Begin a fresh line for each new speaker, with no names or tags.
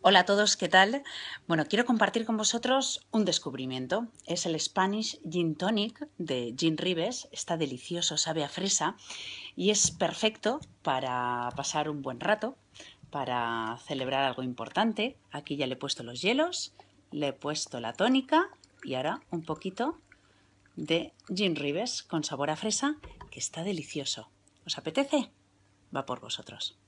Hola a todos, ¿qué tal? Bueno, quiero compartir con vosotros un descubrimiento. Es el Spanish Gin Tonic de Gin Rives. Está delicioso, sabe a fresa y es perfecto para pasar un buen rato, para celebrar algo importante. Aquí ya le he puesto los hielos, le he puesto la tónica y ahora un poquito de Gin Rives con sabor a fresa que está delicioso. ¿Os apetece? Va por vosotros.